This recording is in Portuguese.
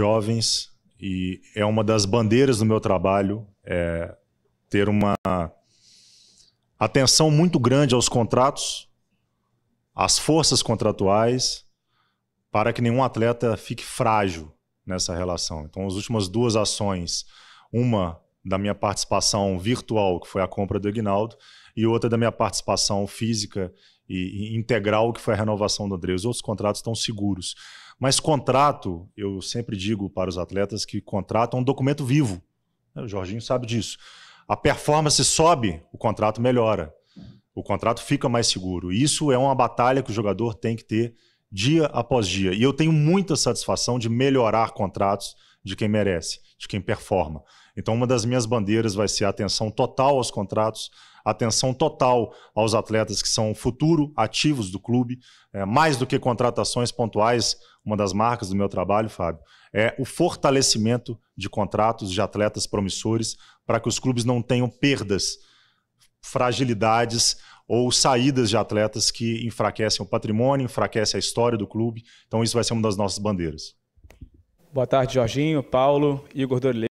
jovens e é uma das bandeiras do meu trabalho é ter uma atenção muito grande aos contratos, às forças contratuais, para que nenhum atleta fique frágil nessa relação. Então, as últimas duas ações, uma da minha participação virtual, que foi a compra do Aguinaldo e outra da minha participação física e, e integral, que foi a renovação do André. Os outros contratos estão seguros. Mas contrato, eu sempre digo para os atletas que contrato é um documento vivo. O Jorginho sabe disso. A performance sobe, o contrato melhora. O contrato fica mais seguro. Isso é uma batalha que o jogador tem que ter dia após dia. E eu tenho muita satisfação de melhorar contratos de quem merece, de quem performa. Então, uma das minhas bandeiras vai ser atenção total aos contratos, atenção total aos atletas que são futuro ativos do clube, é, mais do que contratações pontuais. Uma das marcas do meu trabalho, Fábio, é o fortalecimento de contratos de atletas promissores para que os clubes não tenham perdas, fragilidades ou saídas de atletas que enfraquecem o patrimônio, enfraquecem a história do clube. Então, isso vai ser uma das nossas bandeiras. Boa tarde, Jorginho, Paulo, Igor Dorley.